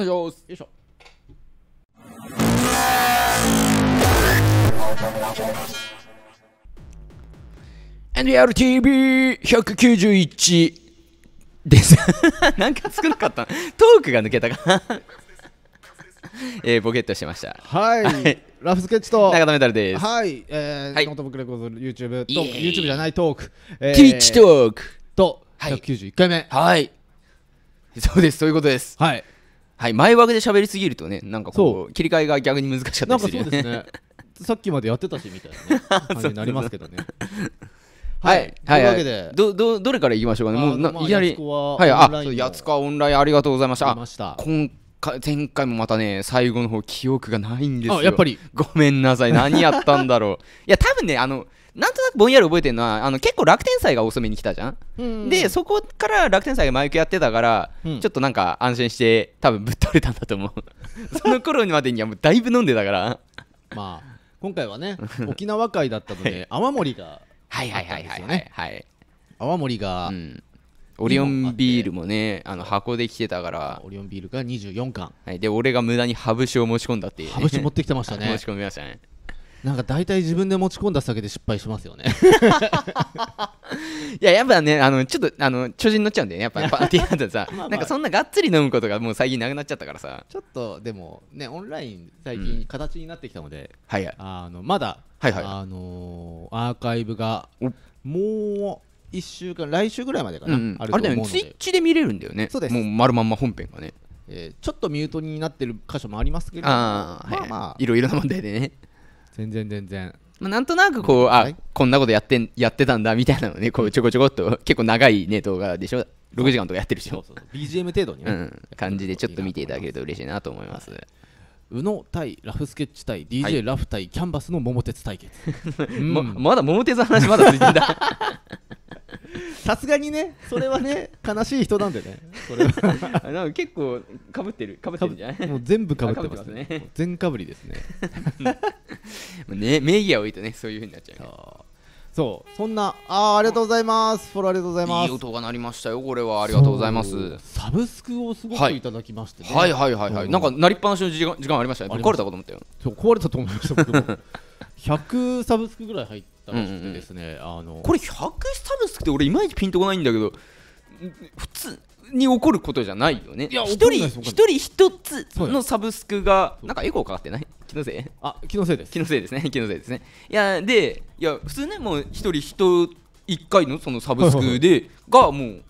願いしますよいしょ「NRTV191」です なんか少なかったトークが抜けたか えー、ボケットしてました。はい。ラフスケッチと中田メタルです。はい。えー、はい、ノートブックレコード YouTube ー YouTube じゃないトーク、えー、ティッチトークと191回目。はい。はい、そうです。そういうことです。はい。はい前枠で喋りすぎるとねなんかこう切り替えが逆に難しかったなんりかするそうですね さっきまでやってたしみたいな、ね、感じになりますけどねはいとはいいうわけで、どどどれからいきましょうかねもうな、いきなりははいあそうやつかオンラインありがとうございましたあした今回前回もまたね最後の方記憶がないんですよあやっぱりごめんなさい何やったんだろう いや多分ねあのなんとなくぼんやり覚えてるのはあの結構楽天祭が遅めに来たじゃん、んでそこから楽天祭が前行きやってたから、うん、ちょっとなんか安心して多分ぶっ倒れたんだと思う その頃にまでにはもうだいぶ飲んでたからまあ今回はね沖縄会だったので、泡盛があったんですよね泡盛が、うん、オリオンビールもねあの箱で来てたからオリオンビールが24缶、はい、で俺が無駄にハブ酒を持ち込んだっていう、ね、ハブ酒持ってきてましたね 持ち込みましたねなんか大体自分で持ち込んだ酒で失敗しますよね いややっぱねあのちょっとあの巨人に乗っちゃうんだよねやっぱパーティーんてさまあ、なんかそんながっつり飲むことがもう最近なくなっちゃったからさちょっとでもねオンライン最近形になってきたので、うん、あのまだ、はいはい、あのー、アーカイブがもう1週間来週ぐらいまでかな、うんうん、あれだよねツイッチで見れるんだよねそうですもう丸まんま本編がねえー、ちょっとミュートになってる箇所もありますけどはい、まあまあ、いろいろな問題でね全然全然まあ、なんとなくこう、あ、はい、こんなことやってやってたんだみたいなのねこうちょこちょこっと結構長いね動画でしょ6時間とかやってるしょ BGM 程度にね、うん、感じでちょっと見ていただけると嬉しいなと思います、宇野対ラフスケッチ対 DJ、ラフ対キャンバスの桃鉄対決、うん、ままだ桃鉄の話まだ続いてんだ さすがにねそれはね悲しい人なんでねそれは なんか結構かぶってるかぶってるんじゃないもう全部かぶってますね、ね、全かぶりですねね名義が多いとねそういうふうになっちゃう、ね、そうそんなあありがとうございますフォローありがとうございますいい音が鳴りましたよこれはありがとうございますサブスクをすごくいただきまして、ねはい、はいはいはいはいなんか鳴りっぱなしの時間時間ありましたね壊れたと思ったよ壊れたと思いました100 サブスクぐらい入ったらしくてですね、うんうん、あのこれ100サブスクって俺いまいちピンとこないんだけど普通に起こることじゃないよね一人一人一つのサブスクがなんかエコかかってない気のせい あ気のせいです気のせいですね 気のせいですねいやでいや普通ねもう一人人一回のそのサブスク でがもう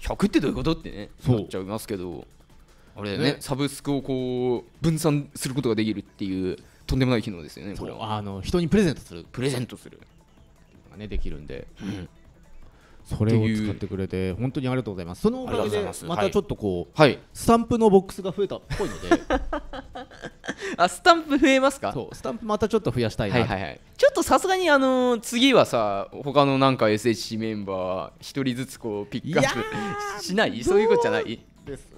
100ってどういうことってねなっちゃいますけどあれねサブスクをこう分散することができるっていうとんでもない機能ですよねこれはあの人にプレゼントするプレゼントするがねできるんで、うん、それを使ってくれて本当にありがとうございますそのおかげでまたちょっとこう、はい、スタンプのボックスが増えたっぽいので あスタンプ増えますかそうスタンプまたちょっと増やしたいなはいはいはいちょっとさすがにあのー、次はさ他のなんか SHC メンバー一人ずつこうピックアップしないそういうことじゃないです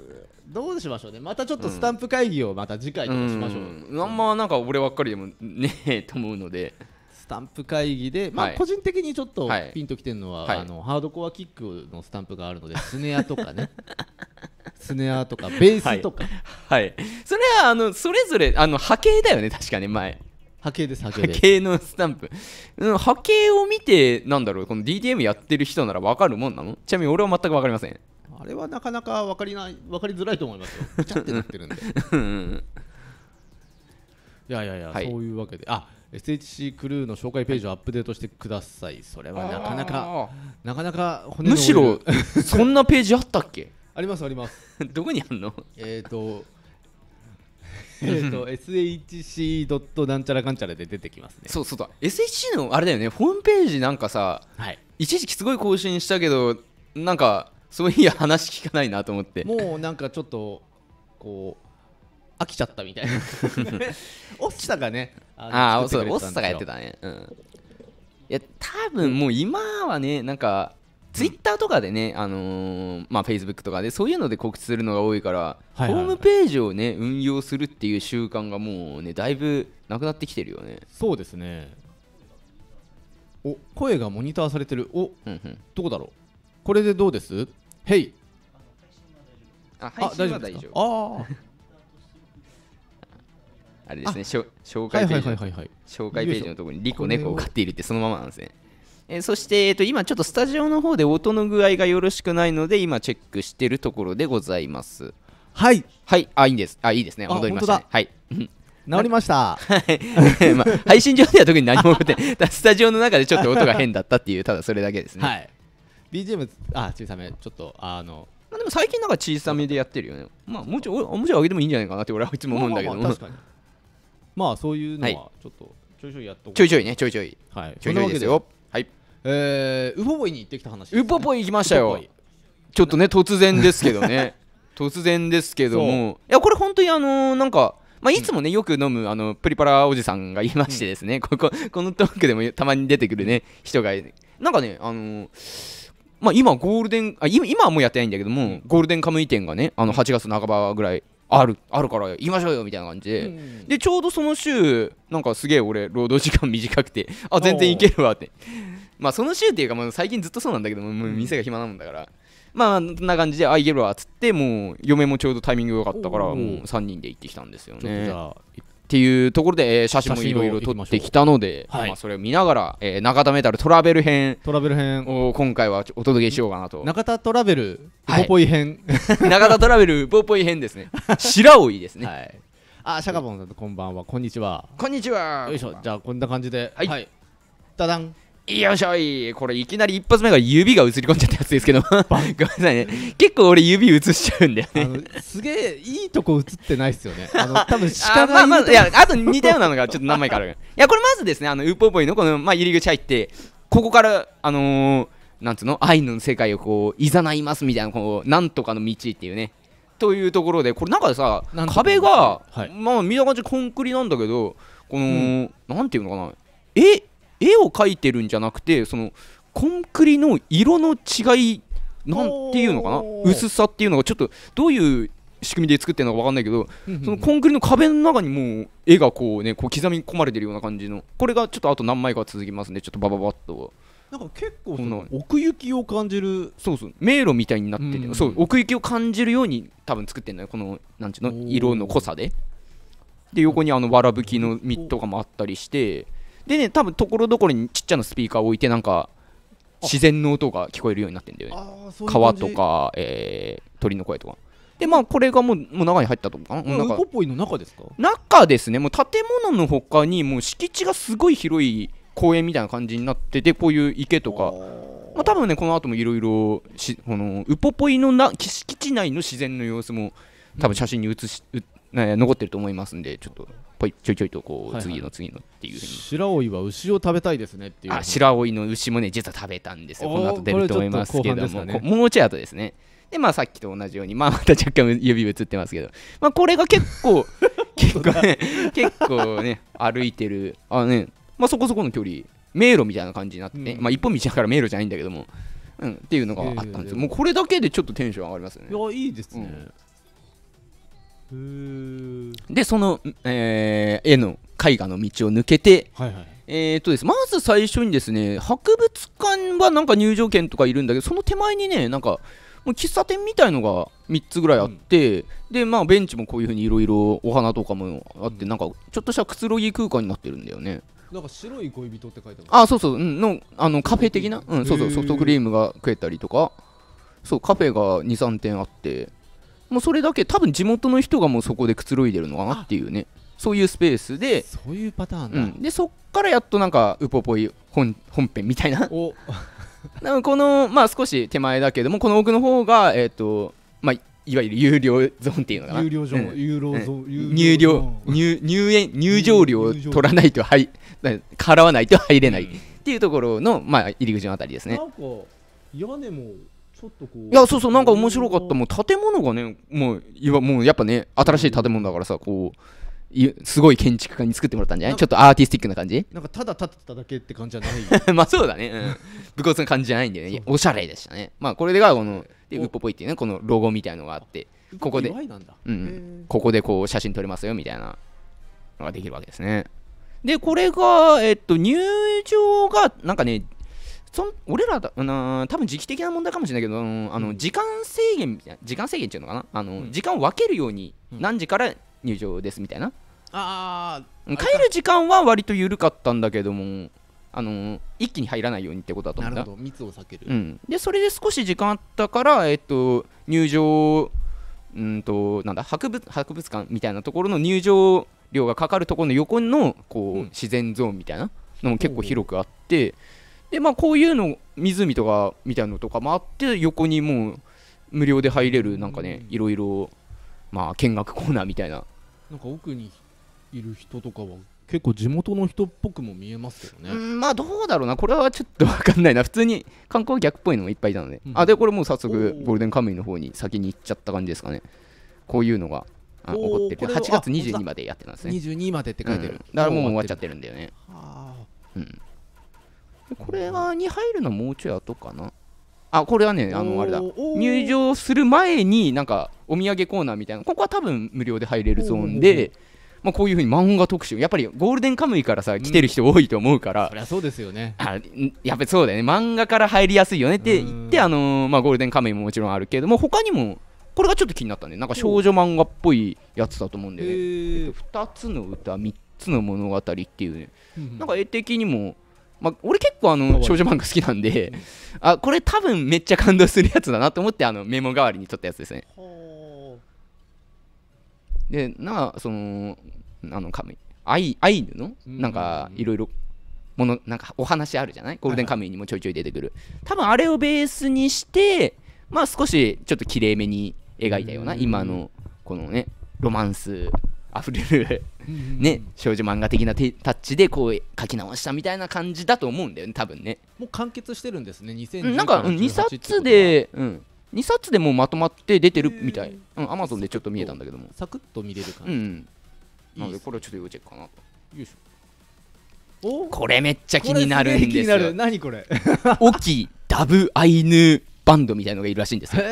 どうしましょうねまたちょっとスタンプ会議をまた次回とかしましょう、うん、うん、あんまなんか俺ばっかりでもねえと思うのでスタンプ会議で、まあ、個人的にちょっとピンときてるのは、はいあのハードコアキックのスタンプがあるのでスネアとかね スネアとかベースとか、はい。それは、あの、それぞれ、あの、波形だよね、確かに、前。波形です波形波形のスタンプ。うん、波形を見て、なんだろう、この DTM やってる人ならわかるもんなのちなみに俺は全くわかりません。あれはなかなか分かりない分かりづらいと思いますよぐちゃってなってるんでいうんやいやいや、はいそういうわけであ SHC クルーの紹介ページをアップデートしてくださいそれはなかなかなかなか骨むしろ そんなページあったっけありますあります どこにあんのえっ、とえっと SHC. なんちゃらかんちゃらで出てきますねそうそうだ SHC のあれだよねホームページなんかさ、はい、一時期すごい更新したけどなんかそういや話聞かないなと思ってもうなんかちょっとこう飽きちゃったみたいな落ちたかねああそうオッサがやってたねうんいや多分もう今はねなんかツイッターとかでね、あのー、まあ、フェイスブックとかでそういうので告知するのが多いから、ホームページを、ね、運用するっていう習慣がもうねだいぶなくなってきてるよねそうですねお声がモニターされてるお、うんうん、どうだろうこれでどうですヘイあ大丈夫ですかああれですね紹介ページ紹介ページのところにリコ猫を飼っているってそのままなんですねえー、そして、えー、と今ちょっとスタジオの方で音の具合がよろしくないので今チェックしてるところでございますはいはいあいいんですあいいですね戻りました、ね、はい 治りました、はい まあ、配信上では特に何も起こって スタジオの中でちょっと音が変だったっていうただそれだけですね、はい、BGM あ小さめちょっとあのまあ、でも最近なんか小さめでやってるよねまあもうちょい面白い上げてもいいんじゃないかなって俺はいつも思うんだけども、まあまあまあそういうのはちょっとちょいちょいやっとこうちょいちょいねちょいちょいはいちょいちょいですよはいえー、ウポポイに行ってきた話、ね、ウポポイ行きましたよちょっとね突然ですけどね 突然ですけどもいやこれ本当にあのー、なんかまあ、いつもね、よく飲むあのプリパラおじさんがいましてですね、こここのトークでもたまに出てくるね人がなんかね、あのまあ、今、ゴールデンあ今はもうやってないんだけども、ゴールデンカムイ店がね、あの8月半ばぐらいあるあるから言いましょうよみたいな感じで、うん、でちょうどその週なんかすげえ俺労働時間短くて あ全然いけるわってまあその週っていうかもう最近ずっとそうなんだけどもう店が暇なもんだから。まあ、そんな感じで、あ、いけるわっつって、もう、嫁もちょうどタイミング良かったから、もう3人で行ってきたんですよね。じゃあ、っていうところで、え写真もいろいろ撮ってきたので、ままあ、それを見ながら、えー、中田メタルトラベル編トラベル編を今回はお届けしようかなと中田トラベルぽぽい編、はい、中田トラベルぽぽい編ですね白老ですね、はい、あシャカボンさんこんばんはこんにちはこんにちはよいしょじゃあこんな感じではい、はい、ダダンよいしょいこれいきなり一発目が指が映り込んじゃったやつですけど ごめんなさいね結構俺指映しちゃうんだよねすげえいいとこ映ってないっすよねあの 多分鹿がまあまあいやあと似たようなのがちょっと何枚かある いやこれまずですねあのウーポーボイのこの、まあ、入り口入ってここからあのー、なんつうのアイヌの世界をこういざないますみたいなこうなんとかの道っていうねというところでこれなんかさ壁が、はい、まあ見た感じコンクリなんだけどこの、うん、なんていうのかなえ絵を描いてるんじゃなくてそのコンクリの色の違いなんていうのかな薄さっていうのがちょっとどういう仕組みで作ってるのか分かんないけど、うんうん、そのコンクリの壁の中にもう絵がこうねこう刻み込まれてるような感じのこれがちょっとあと何枚か続きますねちょっとばばばっと。なんか結構奥行きを感じるそうそう迷路みたいになってて、うん、そう奥行きを感じるように多分作ってるのよこのなんちゅうの色の濃さでで横にあのわらぶきのミットとかもあったりしてでね多分ところどころにちっちゃなスピーカーを置いてなんか自然の音が聞こえるようになってんだよね川とか、えー、鳥の声とかでまあこれがもうもう中に入ったと思うかなウポイの中ですか中ですねもう建物のほかにもう敷地がすごい広い公園みたいな感じになっててこういう池とかまあ、多分ねこの後もいろいろウポポイのな敷地内の自然の様子も多分写真に写し、うん、ね、残ってると思いますんでちょっとぽいちょいちょいとこう、はいはい、次の次のっていうう白老は牛を食べたいですねっていうあ白老の牛もね実は食べたんですよこの後出ると思いますけども、ね、もうちょい後ですねでまあさっきと同じようにまあまた若干指映ってますけどまあこれが結構 結構ね結構ね歩いてるあねまあそこそこの距離迷路みたいな感じになってね、うん、まあ一本道だから迷路じゃないんだけどもうん、っていうのがあったんですよ、えー、もうこれだけでちょっとテンション上がりますよね。いやいいですね、うんでその、えー、絵の絵画の道を抜けて、はいはい、えーとですまず最初にですね博物館はなんか入場券とかいるんだけどその手前にねなんかもう喫茶店みたいのが3つぐらいあって、うん、でまあベンチもこういうふうにいろいろお花とかもあって、うん、なんかちょっとしたくつろぎ空間になってるんだよねなんか白い恋人って書いてあるあそうそう、うん、のあのカフェ的な、うん、そうそうソフトクリームが食えたりとかそうカフェが23点あってもうそれだけ多分地元の人がもうそこでくつろいでるのかなっていうねそういうスペースでそういうパターンだ、うん、でそっからやっとなんかウポポイ本本編みたいな なんこのまあ少し手前だけどもこの奥の方がえっ、ー、とまあいわゆる有料ゾーンっていうのかな有料ゾーン、うん、有料ゾーン、うん、入料入入園入場料を取らないと入払わないと入れないっていうところの、まあ入り口のあたりですねなんか屋根もいやそうそうなんか面白かったもう建物がねもう今もうやっぱね新しい建物だからさこうすごい建築家に作ってもらったんじゃないちょっとアーティスティックな感じなんかただ建てただけって感じじゃない まあそうだね、うん、武骨な感じじゃないんだよねおしゃれでしたねまあこれがこのでウッポポイっていうねこのロゴみたいのがあってここで、うん、ここでこう写真撮れますよみたいなのができるわけですねでこれがえっと入場がなんかねそん俺らだ、うん、多分時期的な問題かもしれないけど、うん、あの時間制限時間制限っていうのかなあの、うん、時間を分けるように何時から入場ですみたいな、ああ帰る時間は割と緩かったんだけどもあの一気に入らないようにってことだと思うんだなるほど密を避ける、うん、でそれで少し時間あったから、えっと、入場うんとなんだ博物博物館みたいなところの入場料がかかるところの横のこう、うん、自然ゾーンみたいなのも結構広くあって、でまあこういうの湖とかみたいなのとかもあって横にもう無料で入れるなんかね、うん、いろいろまあ見学コーナーみたいななんか奥にいる人とかは結構地元の人っぽくも見えますけどね、うん、まあどうだろうなこれはちょっと分かんないな普通に観光客っぽいのもいっぱいいたので、うん、あでこれもう早速ゴールデンカムイの方に先に行っちゃった感じですかねこういうのが起こってる8月22までやってたんですね22までって書いてる、うん、だからもう終わっちゃってるんだよねうんこれがに入るのもうちょい後かなあこれはねあのあれだ入場する前になんかお土産コーナーみたいなここは多分無料で入れるゾーンでまあ、こういうふうに漫画特集やっぱりゴールデンカムイからさ来てる人多いと思うから、うん、そりゃそうですよねあやっぱりそうだよね漫画から入りやすいよねって言って、あのー、まあ、ゴールデンカムイももちろんあるけども他にもこれがちょっと気になったねなんか少女漫画っぽいやつだと思うんでね、えっと、2つの歌3つの物語っていうね、なんか絵的にもまあ、俺結構あの少女漫画好きなんで、あこれ多分めっちゃ感動するやつだなと思ってあのメモ代わりに撮ったやつですねでなそのあの神アイアイヌのなんかいろいろものなんかお話あるじゃないゴールデンカムイにもちょいちょい出てくる、多分あれをベースにしてまあ少しちょっときれいめに描いたような今のこのねロマンス溢れるね、少女漫画的なタッチでこう書き直したみたいな感じだと思うんだよね多分ねもう完結してるんですね2010なんか2冊で、うん、2冊でもまとまって出てるみたいアマゾンでちょっと見えたんだけどもサクッと見れる感じ、うん、なのでこれちょっと要チェックかなとよいしょこれめっちゃ気になるんですよ。何これ大きいダブアイヌバンドみたいのがいるらしいんですで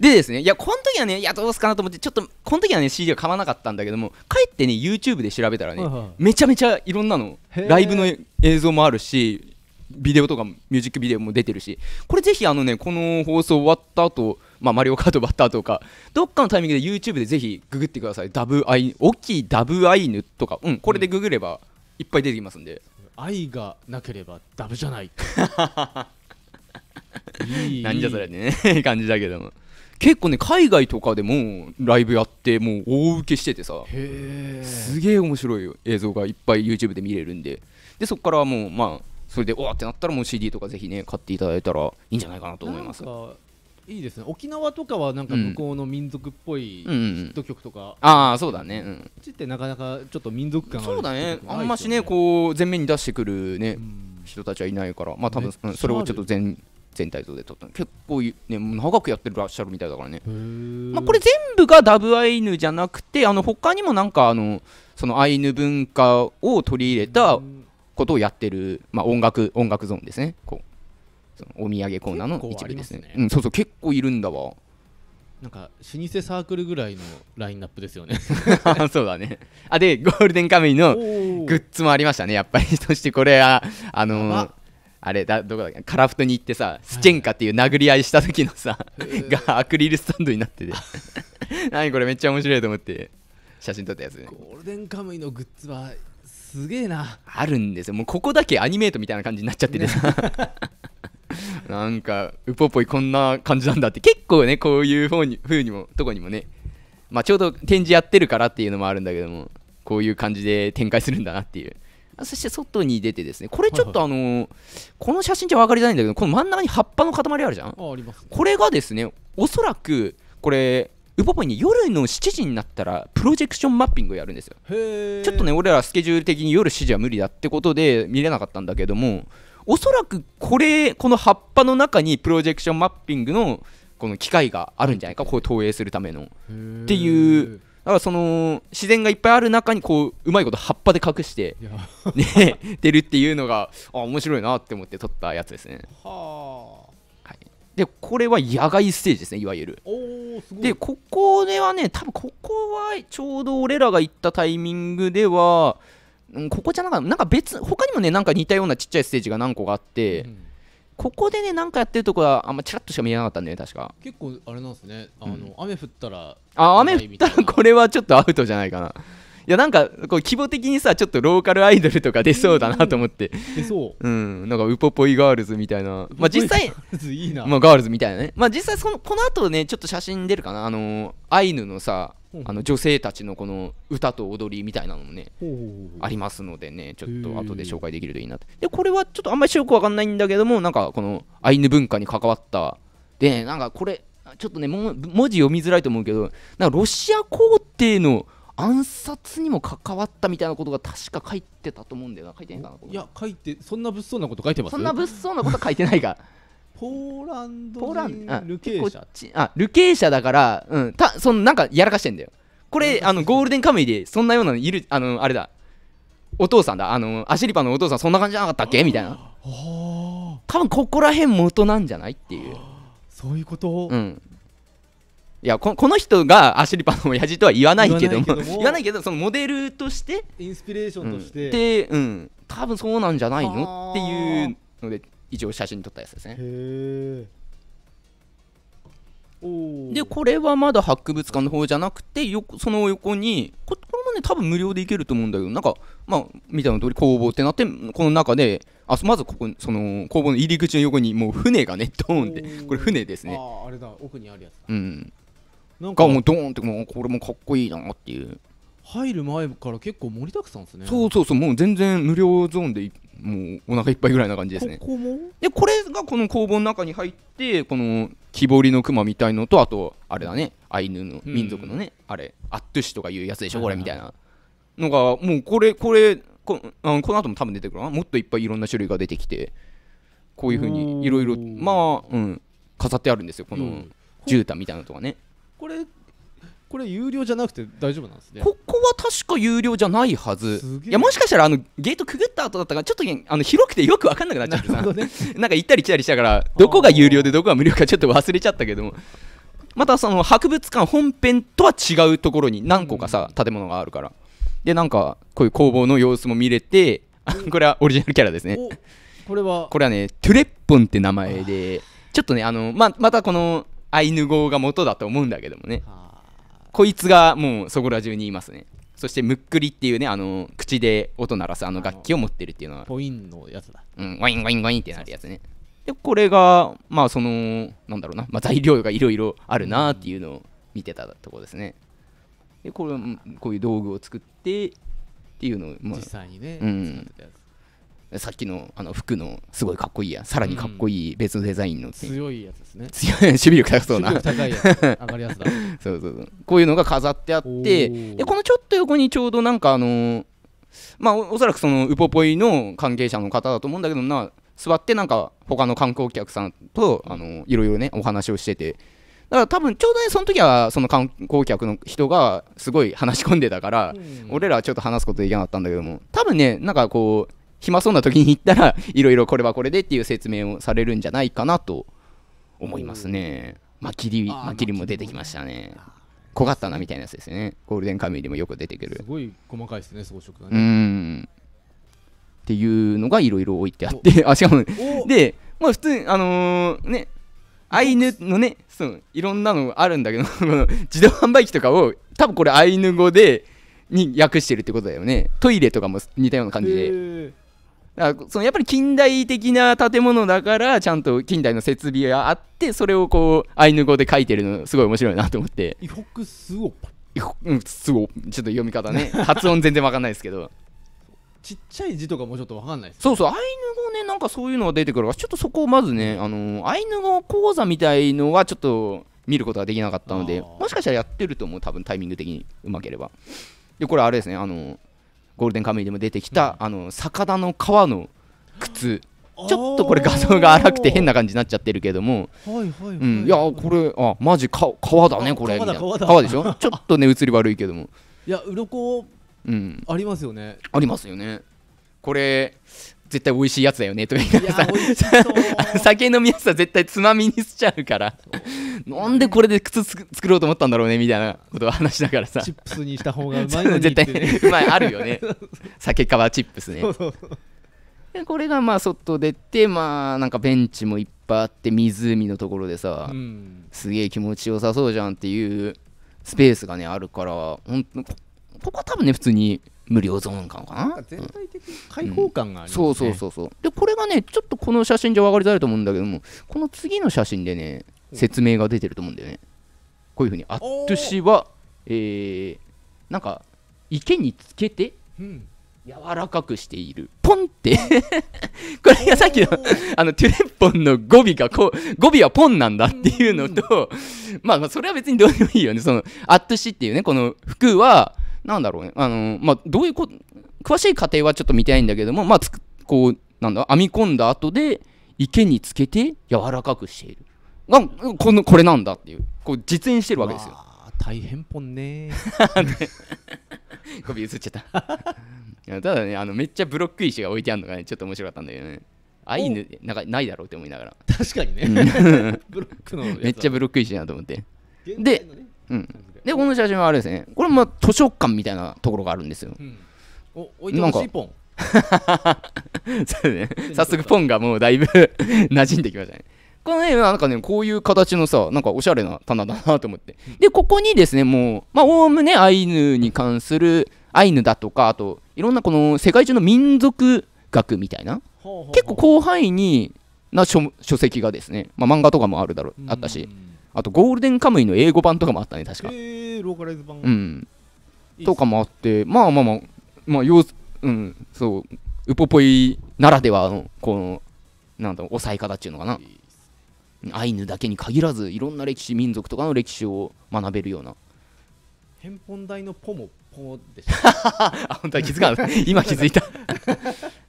ですねいやこの時はねいやどうすかなと思ってちょっとこの時はね CD は買わなかったんだけどもかえってね YouTube で調べたらね、めちゃめちゃいろんなのライブの映像もあるしビデオとかミュージックビデオも出てるしこれぜひあのねこの放送終わった後まあマリオカートバッターとかどっかのタイミングで YouTube でぜひググってくださいダブアイ大きいダブアイヌとかうんこれでググればいっぱい出てきますんで、愛がなければダブじゃない なんじゃそれってね感じだけども結構ね海外とかでもライブやってもう大受けしててさすげえ面白い映像がいっぱい YouTube で見れるんででそこからもうまあそれでわってなったらもう CD とかぜひね買っていただいたらいいんじゃないかなと思いますいいですね沖縄とかはなんか向こうの民族っぽいヒット曲とか、うんうんうん、ああそうだね、うん、こっちってなかなかちょっと民族感あるそうだねあんましねこう前面に出してくるね、人たちはいないからまあ多分それをちょっと全全体像で撮った結構、ね、長くやってらっしゃるみたいだからね、まあ、これ全部がダブアイヌじゃなくてあの他にもなんかあのそのアイヌ文化を取り入れたことをやってる、まあ、音楽音楽ゾーンですねこうそのお土産コーナーの一部ですね、ね、うん、そうそう結構いるんだわなんか老舗サークルぐらいのラインナップですよね そうだねあでゴールデンカムイのグッズもありましたねやっぱりそしてこれはあのー、あれだどこだっけカラフトに行ってさスチェンカっていう殴り合いした時のさ、はい、がアクリルスタンドになってて 何これめっちゃ面白いと思って写真撮ったやつ、ね、ゴールデンカムイのグッズはすげえなあるんですよもうここだけアニメートみたいな感じになっちゃっててさ、ね なんかウポポイこんな感じなんだって結構ねこういうふうに風にもとこにもねまあちょうど展示やってるからっていうのもあるんだけどもこういう感じで展開するんだなっていうそして外に出てですねこれちょっとあのーはいはい、この写真じゃ分かりづらいんだけどこの真ん中に葉っぱの塊あるじゃん、ね、これがですねおそらくこれウポポイに夜の7時になったらプロジェクションマッピングをやるんですよちょっとね俺らスケジュール的に夜7時は無理だってことで見れなかったんだけどもおそらくこれこの葉っぱの中にプロジェクションマッピングのこの機械があるんじゃないかこれ投影するためのっていうからその自然がいっぱいある中にこううまいこと葉っぱで隠してね 出るっていうのがあ面白いなって思って撮ったやつですねははい、でこれは野外ステージですねいわゆるでここではね多分ここはちょうど俺らが行ったタイミングでは、ここじゃなかったなんか別他にもねなんか似たようなちっちゃいステージが何個かあって、うんここでね、なんかやってるとこは、あんまちらっとしか見えなかったんだよね、確か。結構、あれなんですね、あの、うん、雨降ったら、あ、雨降ったら、これはちょっとアウトじゃないかな。やなんかこう規模的にさちょっとローカルアイドルとか出そうだなと思って、うん、そう、うん、なんかウポポイガールズみたいなまあ実際まあ、ガールズみたいなねまあ実際そのこの後ねちょっと写真出るかなあのアイヌのさあの女性たちのこの歌と踊りみたいなのもねありますのでねちょっと後で紹介できるといいなとでこれはちょっとあんまりよくわかんないんだけどもなんかこのアイヌ文化に関わったで、なんかこれちょっとね文字読みづらいと思うけどなんかロシア皇帝の暗殺にも関わったみたいなことが確か書いてたと思うんだよな書いてないかないや書いてそんな物騒なこと書いてますそんな物騒なこと書いてないかポーランドポルケーシャあルケーシャだからうんたそのなんかやらかしてんだよこれあのゴールデンカムイでそんなようなのいるあのあれだお父さんだあのアシリパのお父さんそんな感じじゃなかったっけみたいな多分ここら辺元なんじゃないっていうそういうこと、うん、いやこの人がアシュリパの親父とは言わないけども言わないけどそのモデルとしてインスピレーションとして、うん、で、うん、多分そうなんじゃないのっていうので一応写真撮ったやつですねでこれはまだ博物館の方じゃなくてよその横にここれもね多分無料でいけると思うんだけどなんかまあ見たの通り工房ってなってこの中であまずここその工房の入り口の横にもう船がねドーンってこれ船ですねああれだ奥にあるやつだうんなんかもうドーンってもうこれもかっこいいなっていう入る前から結構盛りだくさんですねそうそうそうもう全然無料ゾーンでもうお腹いっぱいぐらいな感じですねここもでこれがこの工房の中に入ってこの木彫りの熊みたいのとあとあれだねアイヌの民族のね、うん、あれアットゥシとかいうやつでしょこれみたいなのがもうこれこれこあのこの後も多分出てくるなもっといっぱいいろんな種類が出てきてこういうふうにいろいろまあ、うん、飾ってあるんですよこの絨毯みたいなのとかね、これこれ有料じゃなくて大丈夫なんですねここは確か有料じゃないはずいやもしかしたらあのゲートくぐった後だったからちょっとあの広くてよく分かんなくなっちゃってさな,、ね、なんか行ったり来たりしたからどこが有料でどこが無料かちょっと忘れちゃったけどもまたその博物館本編とは違うところに何個かさ、建物があるからでなんかこういう工房の様子も見れて これはオリジナルキャラですねこれはこれはねトゥレッポンって名前でちょっとねあのままたこのアイヌ語が元だと思うんだけどもねこいつがもうそこら中にいますねそしてむっくりっていうねあの口で音鳴らすあの楽器を持ってるっていうのはポインのやつだうんワインワインワインってなるやつねでこれがまあそのなんだろうな、まあ、材料がいろいろあるなっていうのを見てたとこですねでこれこういう道具を作ってっていうのを、まあ、実際にね、うん、ってたやつさっきのあの服のすごいかっこいいやさらにかっこいい別のデザインの、うん、強いやつですね強い守備力高そうな高いやつ上がるやつだそうそうそうこういうのが飾ってあってでこのちょっと横にちょうどなんかあのまあおそらくそのウポポイの関係者の方だと思うんだけどな座ってなんか他の観光客さんとあのいろいろねお話をしててだから多分ちょうどねその時はその観光客の人がすごい話し込んでたから、俺らはちょっと話すことできなかったんだけども多分ねなんかこう暇そうな時に行ったらいろいろこれはこれでっていう説明をされるんじゃないかなと思いますね。まきり、まきりも出てきましたね。小なみたいなやつですね。ゴールデンカムイでもよく出てくる。すごい細かいですね、装飾がね。うんっていうのがいろいろ置いてあって、あ、しかも、で、まあ普通に、あのー、ね、アイヌのね、そう、いろんなのあるんだけど 自動販売機とかを、多分これアイヌ語で、に訳してるってことだよね。トイレとかも似たような感じで。だからそのやっぱり近代的な建物だからちゃんと近代の設備があってそれをこうアイヌ語で書いてるのすごい面白いなと思ってイホクスオパイホクスオちょっと読み方ね 発音全然わかんないですけどちっちゃい字とかもちょっとわかんないです、ね、そうそうアイヌ語ねなんかそういうのが出てくるからちょっとそこをまずねあのアイヌ語講座みたいのはちょっと見ることができなかったのでもしかしたらやってると思う多分タイミング的にうまければでこれあれですねあのゴールデンカムイでも出てきた、あの魚の皮の靴ちょっとこれ画像が荒くて変な感じになっちゃってるけども、うんいやこれあマジか川だねこれみたいな川でしょ ちょっとね映り悪いけどもいや鱗うんありますよねありますよねこれ絶対美味しいやつだよねとか言いながさ酒飲みやすさ絶対つまみにしちゃうからなんでこれで靴作ろうと思ったんだろうねみたいなことを話しながらさチップスにした方がうまいのに、絶対、ね、うまいあるよね 酒皮チップスねでこれがまあ外出てまあなんかベンチもいっぱいあって湖のところでさ、うん、すげえ気持ちよさそうじゃんっていうスペースがねあるから本当ここは多分ね普通に無料ゾーン感かな全体的に開放感がありますね、うん、そうそうそうでこれがねちょっとこの写真じゃ分かりづらいと思うんだけどもこの次の写真でね説明が出てると思うんだよねこういうふうに「あっトシはえー、なんか池につけて、うん柔らかくしている。ポンって これがさっきのあの、トゥレッポンの語尾がこう、語尾はポンなんだっていうのと、まあ、それは別にどうでもいいよね。その、アットシっていうね、この服は、なんだろうね、あのまあ、どういうこ詳しい過程はちょっと見てないんだけども、まあ、つこう、なんだ、編み込んだ後で、池につけて柔らかくしている。がこのこれなんだっていうこう実演してるわけですよ。大変ぽんね首映っちゃった いやただねあのめっちゃブロック石が置いてあるのがねちょっと面白かったんだけどねああいねなんかないだろうって思いながら確かにね ブロックのめっちゃブロック石だと思って、ね、で、うん、でこの写真はあれですねこれも図書館みたいなところがあるんですよ、うん、お置いてほしいポン そうね早速ポンがもうだいぶ 馴染んできましたねこの絵はなんかねこういう形のさなんかおしゃれな棚だなと思ってでここにですねもうまあおおむねアイヌに関するアイヌだとかあといろんなこの世界中の民族学みたいな結構広範囲にな書書籍がですね、まあ、漫画とかもあるだろうあったし、うあとゴールデンカムイの英語版とかもあったね確かえー、ローカライズ版うんとかもあってまあまあまあまあようんそうウポポイならではのこのなんだろう抑え方っていうのかなアイヌだけに限らずいろんな歴史民族とかの歴史を学べるような偏本大のポもポでした あ本当は気づかない今気づいた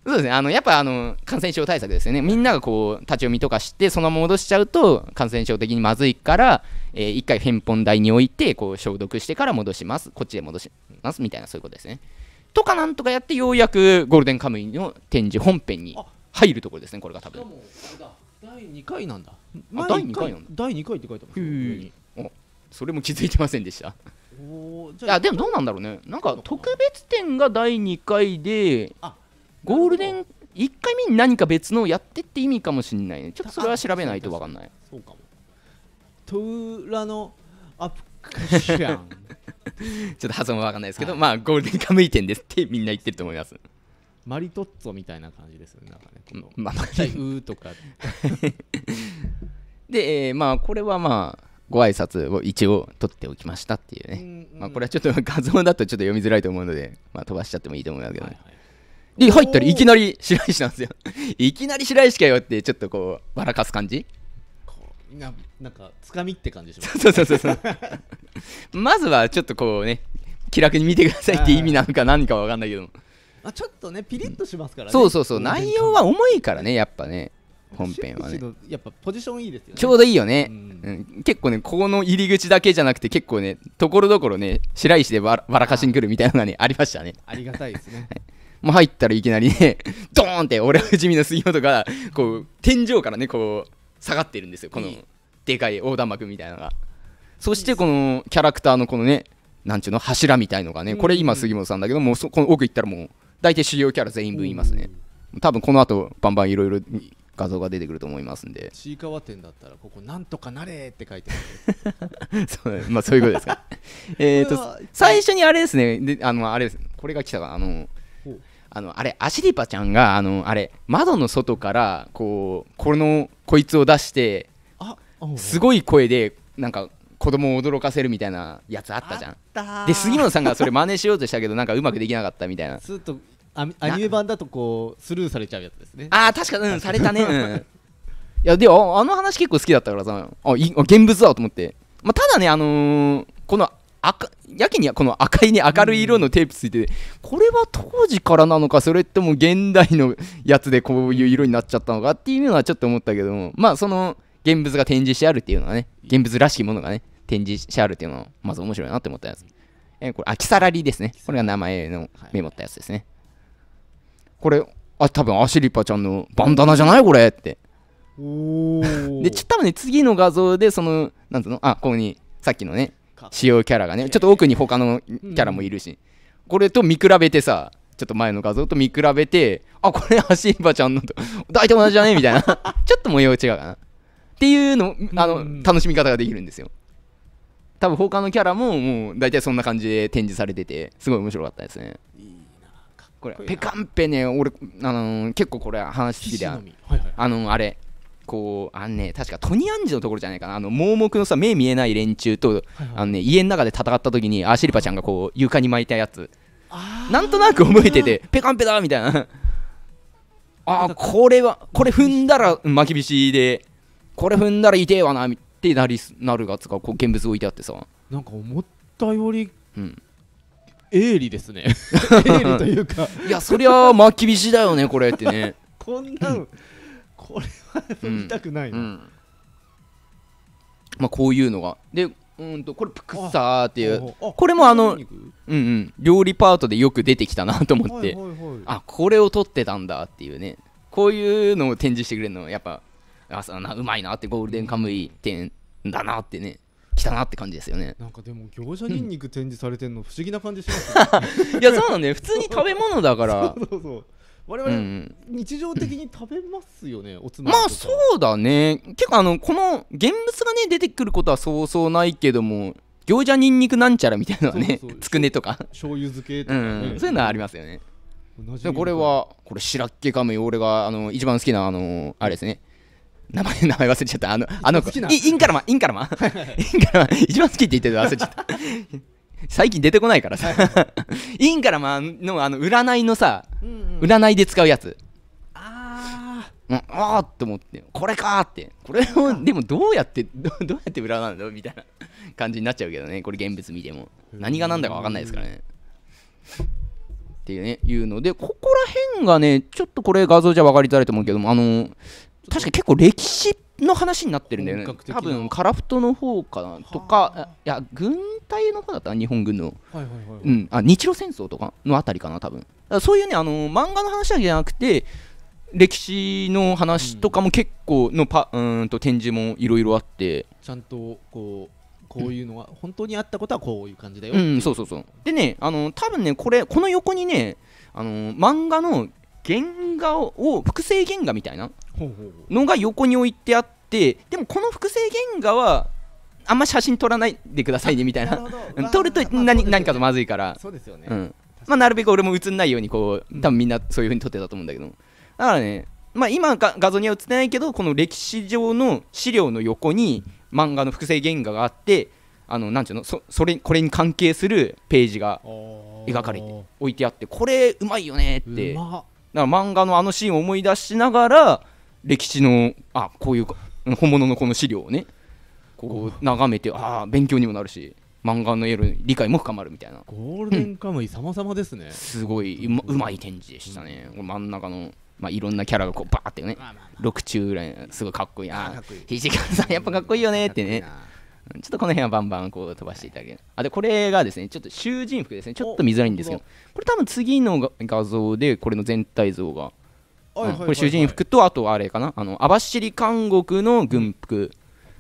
そうですね、あのやっぱあの感染症対策ですよね、みんながこう立ち読みとかして、そのまま戻しちゃうと感染症的にまずいから、えー、1回返本台に置いてこう消毒してから戻します、こっちで戻しますみたいな、そういうことですね。とかなんとかやって、ようやくゴールデンカムイの展示本編に入るところですね、これが多分第2回なんだ。第2回なんだ。第2回って書いてあるおそれも気づいてませんでした。おじゃあでもどうなんだろうね、なんか特別展が第2回で。あゴールデン1回目に何か別のをやってって意味かもしれないねちょっとそれは調べないと分かんないそうかもトゥーラのアプカシャンちょっと発音は分かんないですけど、はい、まあゴールデンカムイ店ですってみんな言ってると思いますマリトッツォみたいな感じですよねなんかねこのまあ、まあ、ーとか で、えー、まあこれはまあご挨拶を一応取っておきましたっていうね、うんうん、まあ、これはちょっと画像だとちょっと読みづらいと思うので、まあ、飛ばしちゃってもいいと思うんだけどね、はいはいで入ったらいきなり白石なんですよいきなり白石かよってちょっとこう笑かす感じななんかつかみって感じします、ね、そうそうそうまずはちょっとこうね気楽に見てくださいって意味なのか何かわかんないけどもあちょっとねピリッとしますからね、そうそうそう内容は重いからねやっぱね本編はねやっぱポジションいいですよねちょうどいいよね、うん、うん、結構ねここの入り口だけじゃなくて結構ねところどころね白石でわらかしに来るみたいなのがねありましたねありがたいですね、もう入ったらいきなりね、ドーンって俺は地味な杉本が、こう、天井からね、こう、下がってるんですよ。この、でかい横断幕みたいなのが。そしてこのキャラクターのこのね、なんちゅうの柱みたいのがね、これ今杉本さんだけど、もうそこの奥行ったらもう、大体主要キャラ全員分いますね。多分この後バンバンいろいろ画像が出てくると思いますんでちいかわ店だったらここなんとかなれって書いてある そうまあそういうことですか えっと最初にあれですねであのあれですこれが来たかあのあのあれアシリパちゃんがあのあれ窓の外からこうこのこいつを出してすごい声でなんか子供を驚かせるみたいなやつあったじゃんで杉本さんがそれ真似しようとしたけどなんかうまくできなかったみたいなずっとアニメ版だとこうスルーされちゃうやつですねああ確かうんされたね、うん、いやでもあの話結構好きだったからさあい現物だと思って、まあ、ただねあのー、この赤やけにこの赤いね明るい色のテープついてて、これは当時からなのかそれとも現代のやつでこういう色になっちゃったのかっていうのはちょっと思ったけどもまあその現物が展示してあるっていうのはね現物らしきものがね展示してあるっていうのはまず面白いなって思ったやつ、えー、これ秋さらりですねこれが名前のメモったやつですね、これあ多分アシリパちゃんのバンダナじゃないこれっておでちょっと多分ね次の画像でそのなんつうのあここにさっきのね主要キャラがねちょっと奥に他のキャラもいるし、これと見比べてさちょっと前の画像と見比べてあこれシンバちゃんのと大体同じじゃねみたいな ちょっと模様違うかなっていうのあの楽しみ方ができるんですよ多分他のキャラももう大体そんな感じで展示されててすごい面白かったですねこれペカンペね俺、あのー結構これ話好きで、あのあれこうあのね確かトニアンジのところじゃないかなあの盲目のさ目見えない連中と、はいはい、あのね、家の中で戦った時にアシリパちゃんがこう床に巻いたやつなんとなく覚えててペカンペだみたいなあこれはこれ踏んだら巻きびしでこれ踏んだら痛えわなってなりなるがつかこう現物置いてあってさなんか思ったより、うん、鋭利ですね 鋭利というかいやそりゃ巻きびしだよねこれってね こんなんこれは飲たくないな、うんうん、まあこういうのがでうんとこれプクッサーっていうこれもあのうんうん料理パートでよく出てきたなと思って、あこれを取ってたんだっていうねこういうのを展示してくれるのやっぱあそなうまいなってゴールデンカムイ店だなってね来たなって感じですよねなんかでも餃子にんにく展示されてんの不思議な感じします、ね、いやそうなんだよ普通に食べ物だから そうそうそう我々日常的に食べますよね、うん、おつまみまあそうだね結構あのこの現物がね出てくることはそうそうないけども餃子にんにくなんちゃらみたいなのはねつくねとか醤油漬けとか、ねうん、そういうのはありますよねでこれはこれ白っけむよ俺があの一番好きなあのあれですね名前名前忘れちゃったあの あの子インカラマインカラマインカラマ一番好きって言ってる忘れちゃった 最近出てこないからさ、い、インカラマのあの占いのさ、うん占いで使うやつああ、うん、ああって思ってこれかってこれをでもどうやってどうやって占うのみたいな感じになっちゃうけどねこれ現物見ても何が何だか分かんないですからねっていうねいうのでここら辺がねちょっとこれ画像じゃ分かりづらいと思うけどもあの確か結構歴史の話になってるんだよね多分カラフトの方かなとかいや軍隊の方だった日本軍の、うん、あ日露戦争とかのあたりかな多分そういうねあの漫画の話だけじゃなくて歴史の話とかも結構のパ、うん、うんと展示もいろいろあってちゃんとこうこういうのは、うん、本当にあったことはこういう感じだようん、うん、そうそうそうでねあの多分ねこれこの横にねあの漫画の原画を複製原画みたいなのが横に置いてあってでもこの複製原画はあんま写真撮らないでくださいねみたいな撮ると何,、何かとまずいからそうですよね、うんまあ、なるべく俺も映んないようにこう多分みんなそういう風に撮ってたと思うんだけどだからねまあ、今が画像には映ってないけどこの歴史上の資料の横に漫画の複製原画があってあのなんていうのそそれこれに関係するページが描かれて置いてあってこれうまいよねってだから漫画のあのシーンを思い出しながら歴史のあこういう本物のこの資料をねこう眺めてああ勉強にもなるし漫画の夜理解も深まるみたいなゴールデンカムイ様々ですね、うん、すごいうまうまい展示でしたね、うん、真ん中のまあ、いろんなキャラがこうバーってね、六6中ぐらいすごいかっこいいあ土方さんやっぱかっこいいよねってねちょっとこの辺はバンバンこう飛ばしていただけるあでこれがですねちょっと囚人服ですねちょっと見づらいんですけどこれ多分次の画像でこれの全体像が、これ囚人服とあとあれかなあの網走監獄の軍服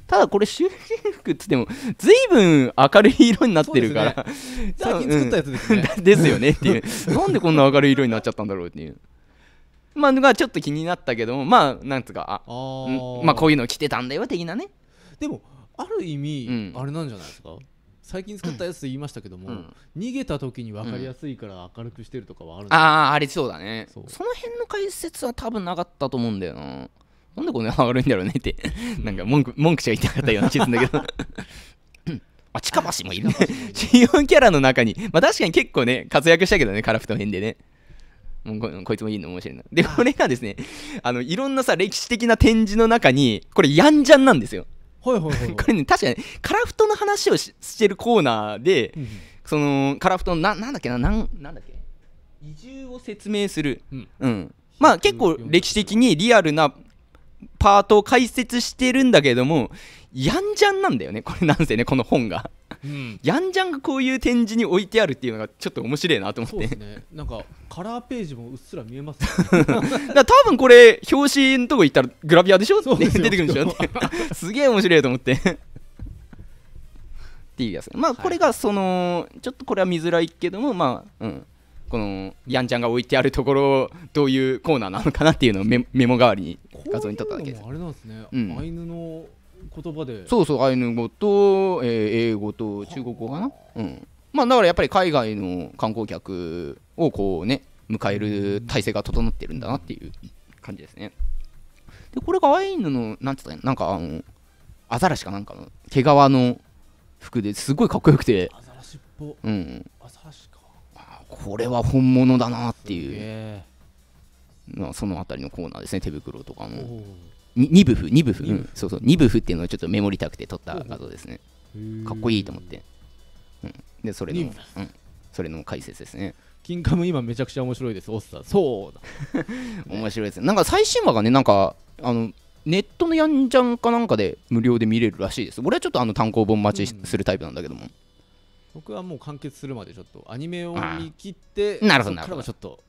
ただこれ修復服っつっても随分明るい色になってるから、ね、最近作ったやつですね、ですよねっていうなんでこんな明るい色になっちゃったんだろうっていうまあがちょっと気になったけどもまあなんつうかあまあこういうの着てたんだよ的なねでもある意味、うん、あれなんじゃないですか最近作ったやつ言いましたけども、うん、逃げた時に分かりやすいから明るくしてるとかはある、うん、ああありそうだねその辺の解説は多分なかったと思うんだよななんでこんな悪いんだろうねってなんか文句文句しか言ってなかったような気がするんだけどあ、近橋もいるね。主 要キャラの中に、まあ確かに結構ね、活躍したけどね、カラフト編でね。もうここいつもいいの面白いな。で、これがですね、あの、いろんなさ、歴史的な展示の中に、これ、やんじゃんなんですよ。はいはいはい、これね、確かに、カラフトの話をしてるコーナーで、うん、その、カラフトのな、なんだっけな、なん、なんだっけ、移住を説明する。うん、うんまあ結構歴史的にリアルなパートを解説してるんだけどもやんじゃんなんだよねこれなんせねこの本が、うん、やんじゃんがこういう展示に置いてあるっていうのがちょっと面白いなと思って、ね、なんかカラーページもうっすら見えます、ね、だ多分これ表紙のとこ行ったらグラビアでしょて出てくるんでしょすげえ面白いと思って っていうやつまあこれがその、はい、ちょっとこれは見づらいけどもまあうんこのやんちゃんが置いてあるところどういうコーナーなのかなっていうのをメモ代わりに画像に撮っただけです。あれなんですね、うん、アイヌの言葉でそうそうアイヌ語と、えー、英語と中国語かな、うんまあ、だからやっぱり海外の観光客をこうね迎える体制が整ってるんだなっていう感じですねでこれがアイヌのなんつったなんかあのアザラシかなんかの毛皮の服ですごいかっこよくてアザラシっぽ、うん、アザラシかこれは本物だなっていうまあ、その辺りのコーナーですね手袋とかも2部譜2部譜、うん、そうそう部譜っていうのをちょっとメモりたくて撮った画像ですねかっこいいと思って、うん、でそれの、うん、それの解説ですね金ンカム今めちゃくちゃ面白いですオッサーそう 面白いですなんか最新話がねなんかあのネットのやんちゃんかなんかで無料で見れるらしいです俺はちょっとあの単行本待ちするタイプなんだけども、うん僕はもう完結するまでちょっとアニメを見切ってなるほどなるほどちょっと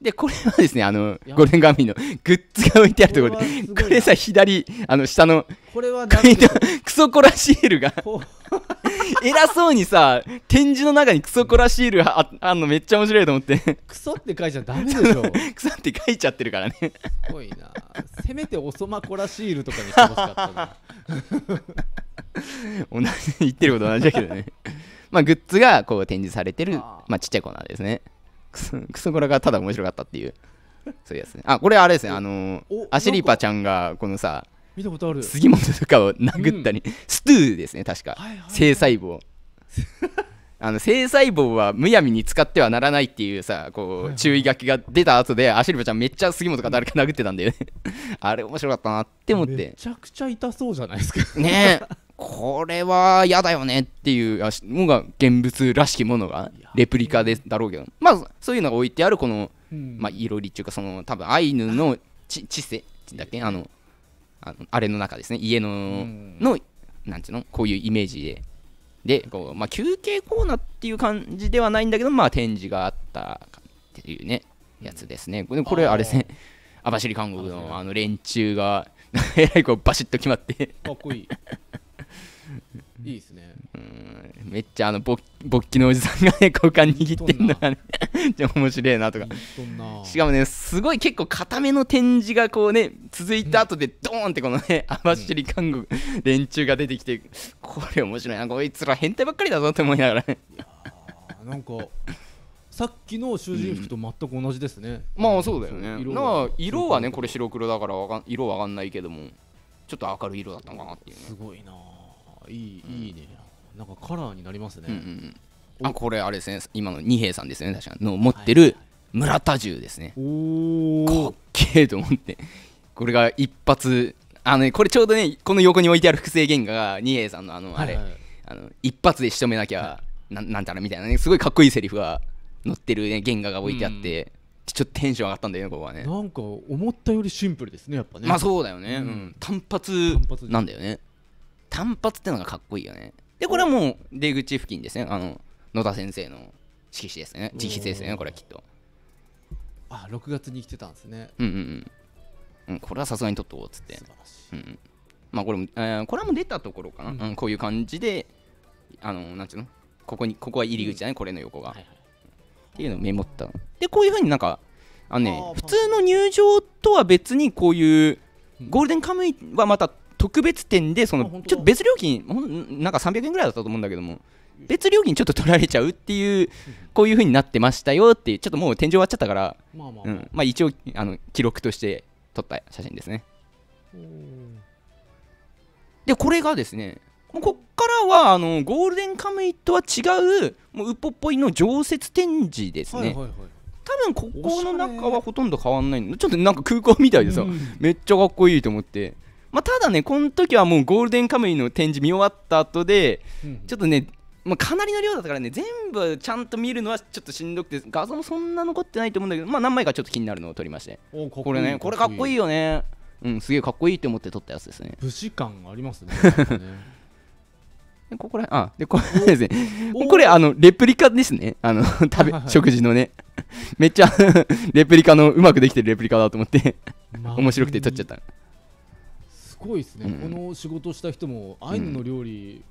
でこれはですねあのゴレンガミのグッズが置いてあるところでこれさ左あの下のこれはクソコラシールが 偉そうにさ展示の中にクソコラシールああんのめっちゃ面白いと思ってクソって書いちゃダメでしょ クソって書いちゃってるからねすごいなせめておそまコラシールとかにしてほしかったな 同じ言ってること同じだけどねまあ、グッズがこう展示されてる、まあ、ちっちゃいコーナーですね。クソ、コラがただ面白かったっていう、そういうやつね。あ、これあれですね、あのー、アシリパちゃんが、このさ、見たことある杉本とかを殴ったり、うん、ストゥーですね、確か。はいはいはい、細胞。あの精細胞はむやみに使ってはならないっていうさこう注意書きが出た後でアシリバちゃんめっちゃ杉本か誰か殴ってたんだよね あれ面白かったなって思ってめちゃくちゃ痛そうじゃないですかねえこれは嫌だよねっていうのが現物らしきものがレプリカでだろうけどまあそういうのが置いてあるこの、うん、まあいろりっていうかその多分アイヌの 知性だっけあのあのあれの中ですね家の、のなんていうのこういうイメージででこう、まあ、休憩コーナーっていう感じではないんだけどまあ展示があったっていうねやつですねこれこれあれですね網走監獄のあの連中が えらいこうバシッと決まってかっこいい いいですねうんめっちゃあのぼ勃起のおじさんがね股間握ってんのがねじゃ面白いなとかしかもねすごい結構固めの展示がこうね続いた後でドーンってこのね網走看護連中が出てきてこれ面白いなこいつら変態ばっかりだぞって思いながらねなんかさっきの囚人服と全く同じですね、うん、まあそうだよね色色はねこれ白黒だからわかん色わかんないけどもちょっと明るい色だったのかなっていう、ね、すごいないい、いいねなんかカラーになりますね、うんうんあこれあれですね今の二平さんですね確かの持ってる村田銃ですね、はいはい、かっけえと思ってこれが一発あの、ね、これちょうどねこの横に置いてある複製原画が二平さんのあのあれ、はいはい、あの一発で仕留めなきゃ、はい、ななんたらみたいなねすごいかっこいいセリフが載ってる、ね、原画が置いてあって、うんちょっとテンション上がったんだよねここはねなんか思ったよりシンプルですねやっぱねまあそうだよね、うん、単発なんだよね単発ってのがかっこいいよねでこれはもう出口付近ですねあの野田先生の色紙ですね直筆ですねこれはきっとあ6月に来てたんですねうんうんうん、うん、これはさすがに撮っとこうっつってうん、まあこれも、えー、これはもう出たところかな、うん、うん、こういう感じであのなんていうのここにここは入り口だね、うん、これの横が、はいはい、っていうのをメモったでこういうふうになんかあのね普通の入場とは別にこういうゴールデンカムイはまた特別店でそのちょっと別料金なんか300円ぐらいだったと思うんだけども別料金ちょっと取られちゃうっていうこういう風になってましたよっていうちょっともう天井終わっちゃったからまあ一応あの記録として撮った写真ですねでこれがですねもうこっからはあのゴールデンカムイとは違うもうウポっぽいの常設展示ですね、多分ここの中はほとんど変わんないちょっとなんか空港みたいでさ、めっちゃかっこいいと思ってまあ、ただねこの時はもうゴールデンカムイの展示見終わった後で、うん、ちょっとねまあ、かなりの量だったからね全部ちゃんと見るのはちょっとしんどくて画像もそんな残ってないと思うんだけどまあ何枚かちょっと気になるのを撮りましてこれねこれかっこいいよねうんすげえかっこいいと思って撮ったやつですね武士感ありますね ここらあでこれですねこれあのレプリカですねあの 食べ、食事のねめっちゃレプリカのうまくできてるレプリカだと思って面白くて撮っちゃったごいですね、この仕事した人もアイヌの料理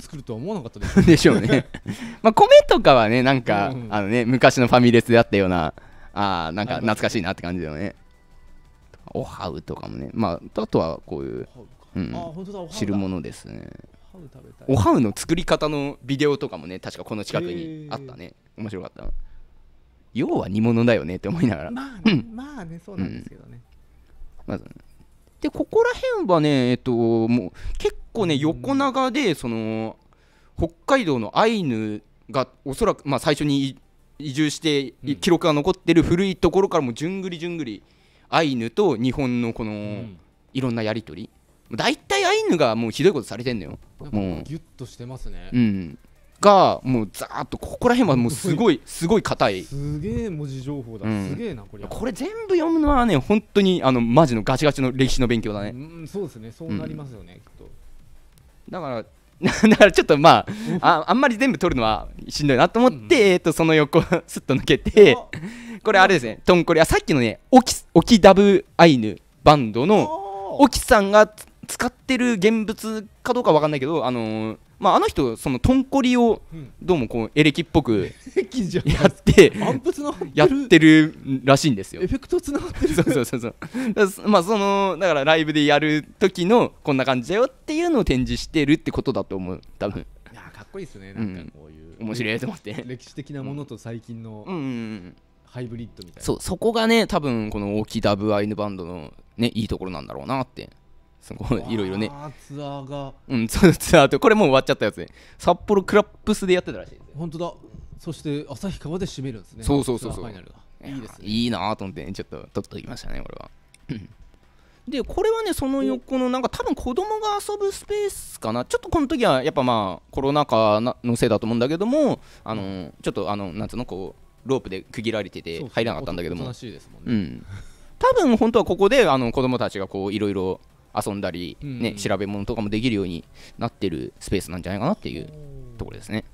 作るとは思わなかったで でしょうね まあ米とかはねなんか、うんうん、あのね昔のファミレスであったようなあなんか懐かしいなって感じだよねおはうとかもねまああとはこういう、うん、汁物ですねおはうの作り方のビデオとかもね確かこの近くにあったね面白かった要は煮物だよねって思いながらまあね,、まあねそうなんですけどね、うん、まず、ねでここら辺はね、えっと、もう結構ね横長でその北海道のアイヌがおそらく、まあ、最初に移住して記録が残ってる古いところからもじゅんぐりじゅんぐりアイヌと日本のこのいろんなやり取り大体アイヌがもうひどいことされてんのよもうギュッとしてますね、うん、がもうザーっとここら辺はもうすごい すごい硬いすげえ文字情報だ、うん、すげえなこれこれ全部読むのはね本当にあのマジのガチガチの歴史の勉強だねうんそうですねそうなりますよね、うん、だから だからちょっとまあああんまり全部取るのはしんどいなと思って、うんえっとその横すっと抜けてこれあれですねトンコリはさっきのねオキオキダブアイヌバンドのオキさんが使ってる現物かどうかわかんないけどあのーまあ、あの人そのとんこりをどうもこうエレキっぽく やってやってるらしいんですよエフェクトつながってるそうそうそうそうまあそのだからライブでやる時のこんな感じだよっていうのを展示してるってことだと思う多分いやかっこいいですねなんかこういう、うん、面白いと思って歴史的なものと最近の、うんうんうんハイブリッドみたいなそうそこがね多分この大きいダブアイヌバンドのねいいところなんだろうなってそこいろいろねツアーがうんそうツアーとこれもう終わっちゃったやつね札幌クラップスでやってたらしい本当だそして旭川で締めるんですねそうそうそうそういいです、ね、いいなと思ってちょっと取っときましたね俺はでこれはねその横のなんか多分子供が遊ぶスペースかなちょっとこの時はやっぱまあコロナ禍のせいだと思うんだけどもあのちょっとあのなんつうのこうロープで区切られてて入らなかったんだけども、うん多分本当はここであの子供たちがこういろいろ遊んだり、ね、うん、調べ物とかもできるようになってるスペースなんじゃないかなっていうところですね。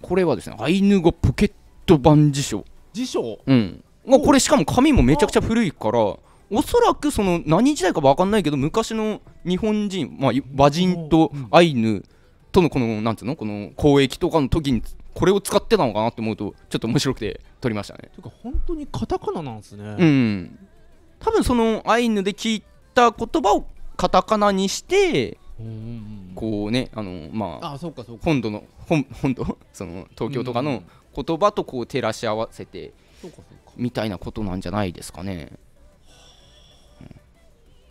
これはですね、アイヌ語ポケット版辞書。辞書うん。まあ、これしかも紙もめちゃくちゃ古いから、おそらくその何時代か分かんないけど、昔の日本人、まあ、和人とアイヌとのこの、なんつうの、この交易とかの時にこれを使ってたのかなって思うとちょっと面白くて撮りましたね。ていうか本当にカタカナなんですね。うん。多分そのアイヌで聞いった言葉をカタカナにしてこうねあのまあ本土の本本土 その東京とかの言葉とこう照らし合わせてみたいなことなんじゃないですかね。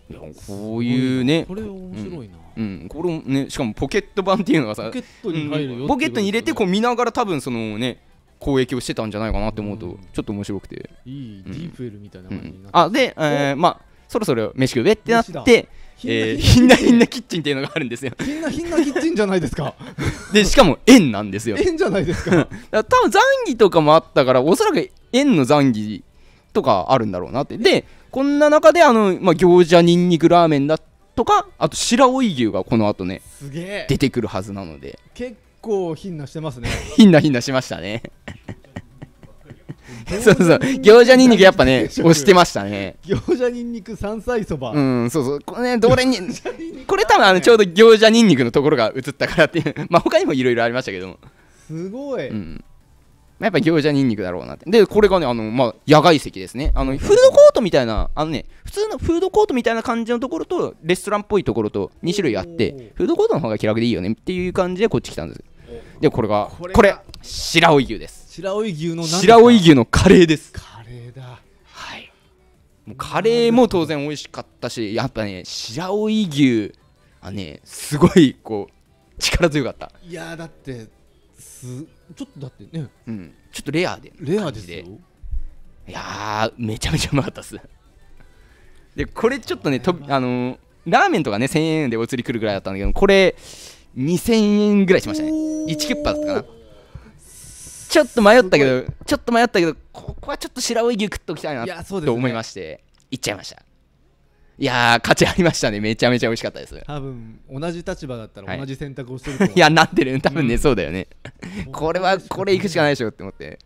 いやこういうねこれ面白いな、うん、うん、これねしかもポケット版っていうのがさポケットに入るよ、うん、ポケットに入れてこう見ながら多分そのね交易をしてたんじゃないかなって思うとちょっと面白くて、いい、ディープエルみたいな感じになって、あで、えー、まあそろそろ飯食うべってなってえひんなひんなキッチンっていうのがあるんですよ。ひんなひんなキッチンじゃないですか。で、しかも円なんですよ。円じゃないですか。か多分残儀とかもあったから、おそらく円の残儀とかあるんだろうなって。で、こんな中で、あの、まあ、餃子にんにくラーメンだとか、あと白老牛がこの後ね、出てくるはずなので。結構ひんなしてますね。ひんなひんなしましたね。そうそう餃子にんにくやっぱね押してましたね餃子にんにく山菜そばうんそうそうこれねどれにこれ多分あのちょうど餃子にんにくのところが映ったからっていう まあ他にもいろいろありましたけどもすごい、うんやっぱ餃子にんにくだろうなってでこれがねあの、まあ、野外席ですねあのフードコートみたいなあのね普通のフードコートみたいな感じのところとレストランっぽいところと2種類あってフードコートの方が気楽でいいよねっていう感じでこっち来たんですでこれがこれ白老牛です白老牛の白老牛のカレーですカレーだはいもうカレーも当然美味しかったしやっぱね白老牛はねすごいこう力強かったいやだってすちょっとだってねうんちょっとレアでレアですよいやめちゃめちゃうまかったっすでこれちょっとねとあのー、ラーメンとかね1000円でお釣りくるぐらいだったんだけどこれ2000円ぐらいしましたね1キュッパだったかなちょっと迷ったけどちょっと迷ったけどここはちょっと白老牛食っときたいなと思いまして行っちゃいましたいやー価値ありましたねめちゃめちゃ美味しかったです多分同じ立場だったら同じ選択をしてると、思い、いやなってる多分ね、うん、そうだよねこれはこれ行くしかないでしょって思って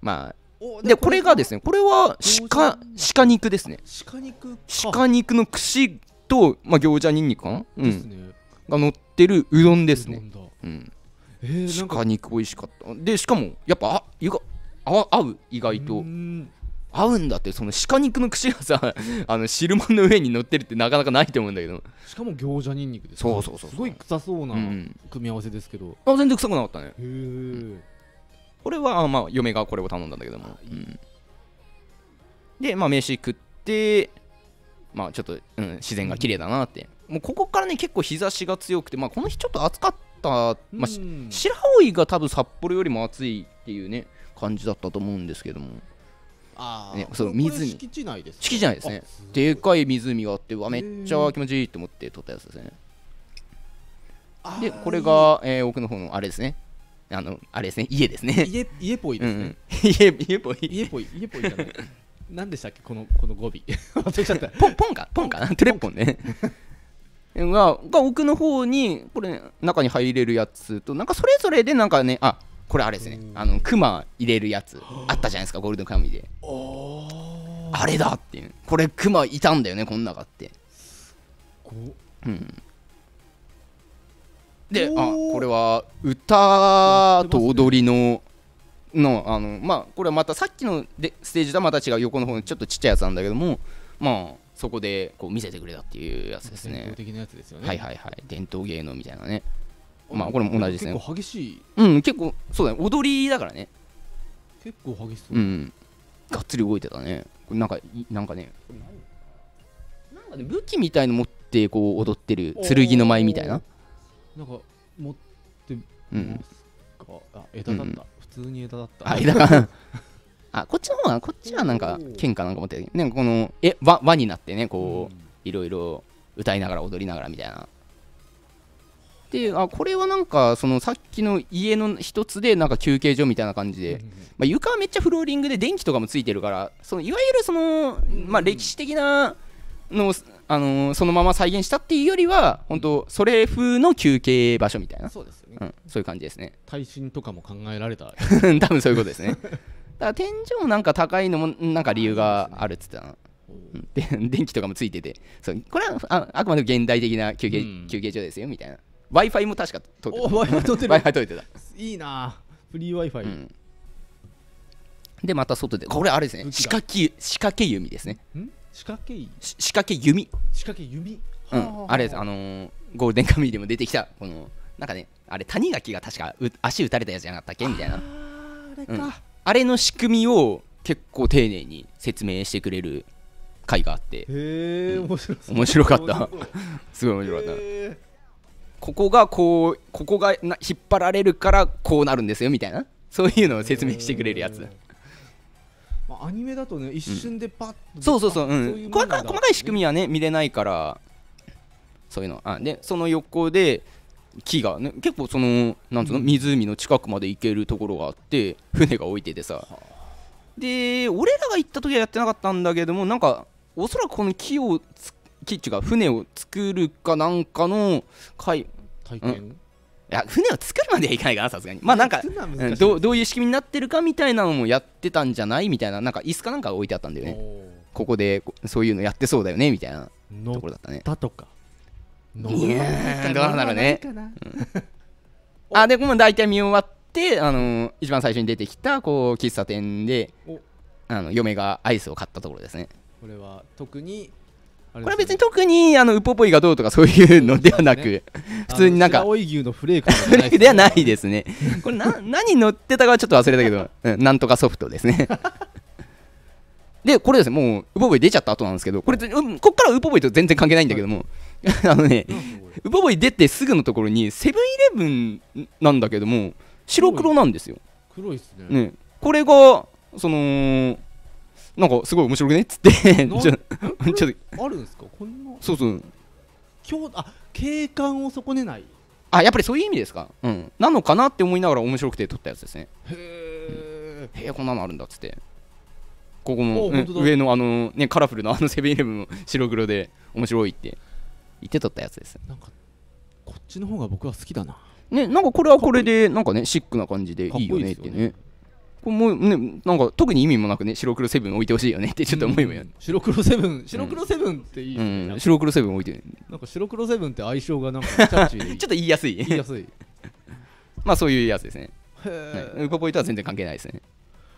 まあでこれがですねこれは鹿鹿肉ですね鹿肉鹿肉の串と、まあ、餃子にんにくかな、うん、が乗ってるうどんですねうん鹿肉美味しかったでしかもやっぱあ合う意外と合うんだってその鹿肉の串がさ あの汁物の上に乗ってるってなかなかないと思うんだけどしかも餃子にんにくですそうそうそうすごい臭そうな組み合わせですけど、うん、あ全然臭くなかったねへえ、うん、これはまあ嫁がこれを頼んだんだけども、うん、でまあ飯食ってまあちょっと、うん、自然が綺麗だなって、もうここからね結構日差しが強くてまあこの日ちょっと暑かったった、まあ、白老が多分札幌よりも暑いっていうね感じだったと思うんですけどもあね、そう湖敷地内です敷地内ですねでかい湖があってわめっちゃ気持ちいいと思って撮ったやつですねでこれが、えー、奥の方のあれですねあのあれですね家ですね家家っぽいですね、うん、家家っぽい家っぽい家っぽいじゃない何でしたっけこのこの語尾 忘れちゃったポンポンかポンかなトレッポンねがが奥の方にこれ、ね、中に入れるやつとなんかそれぞれでなんかねあこれあれですねあのクマ入れるやつあったじゃないですかゴールドカイであれだっていうこれクマいたんだよねこの中ってうんであこれは歌と踊りののあのまあこれはまたさっきのでステージとはまた違う横の方のちょっとちっちゃいやつなんだけどもまあそこでこう見せてくれたっていうやつですね。伝統的、ね、はいはいはい。伝統芸能みたいなね。まあこれも同じですね。結構激しい。うん、結構そうだね。踊りだからね。結構激しそう。うん。がっつり動いてたね。これなんかなんかね。なんかね武器みたいの持ってこう踊ってる剣の舞みたいな。なんか持って。うん。あ枝だった、うん、普通に枝だったあ枝か あこっちの方はこっちはなんか喧嘩なんか持ってねこのえ輪輪になってねこう、いろいろ歌いながら踊りながらみたいなであこれはなんかそのさっきの家の一つでなんか休憩所みたいな感じで、まあ、床はめっちゃフローリングで電気とかもついてるからそのいわゆるその、まあ、歴史的なのあのー、そのまま再現したっていうよりは本当それ風の休憩場所みたいなそうですよね、うん、そういう感じですね耐震とかも考えられた 多分そういうことですねから天井もなんか高いのもなんか理由があるっつってたなで 電気とかもついててそうこれはああくまでも現代的な休憩,、休憩所ですよみたいな w i f i も確か通ってた w i f i 通ってる w i f i ってたいいなフリー w i f i、でまた外でこれあれですね仕掛け仕掛け弓ですね仕掛け仕掛け弓仕掛け弓、うん、あれですあのー、ゴールデンカミーでも出てきたこのなんかねあれ谷垣が確か足打たれたやつじゃなかったっけみたいなあれか、うんあれの仕組みを結構丁寧に説明してくれる回があってへえ、うん、面白面白かったすごい面白かったここがこうここが引っ張られるからこうなるんですよみたいなそういうのを説明してくれるやつ、まあ、アニメだとね一瞬でパッと、うん、そうそうそう,、うん、う細かい仕組みはね見れないからそういうのあでその横で木が、ね、結構そのなんつうの、湖の近くまで行けるところがあって船が置いててさで俺らが行った時はやってなかったんだけどもなんかおそらくこの木を木っていうか船を作るかなんかの会体験、うん、いや船を作るまではいかないかなさすがにまあなんか、どどういう仕組みになってるかみたいなのもやってたんじゃないみたいななんか椅子かなんか置いてあったんだよねここでそういうのやってそうだよねみたいなところだったね。とかねやどうなるね。あでも大体見終わってあの一番最初に出てきたこう喫茶店であの嫁がアイスを買ったところですね。これは特にこれは別に特にあのウポポイがどうとかそういうのではなく、普通になんかい牛のフレークではないですね。これな何乗ってたかちょっと忘れたけど、なんとかソフトですね。でこれですねもうウポポイ出ちゃった後なんですけどこれ、こっからウポポイと全然関係ないんだけども。あのねウボボイ出てすぐのところにセブンイレブンなんだけども白黒なんですよ黒いっすねねこれがそのなんかすごい面白くねっつって ちょっとあるんですかこんなそうそう今日あ景観を損ねないあやっぱりそういう意味ですかうんなのかなって思いながら面白くて撮ったやつですねへえ、うん、こんなのあるんだっつってここも、うん、上のあのねカラフルなあのセブンイレブンも白黒で面白いって言ってとったやつです。なんかこっちの方が僕は好きだな。ね、なんかこれはこれでなんかねシックな感じでいいよねってね。これもね、なんか特に意味もなくね白黒セブン置いてほしいよねってちょっと思いもよ、うん、白黒セブン白黒セブンっていい、ねうん白黒セブン置いてなんか白黒セブンって相性がなんかキャッチーでちょっと言いやすい言いやすい まあそういうやつですね、はい、ウポポイとは全然関係ないですね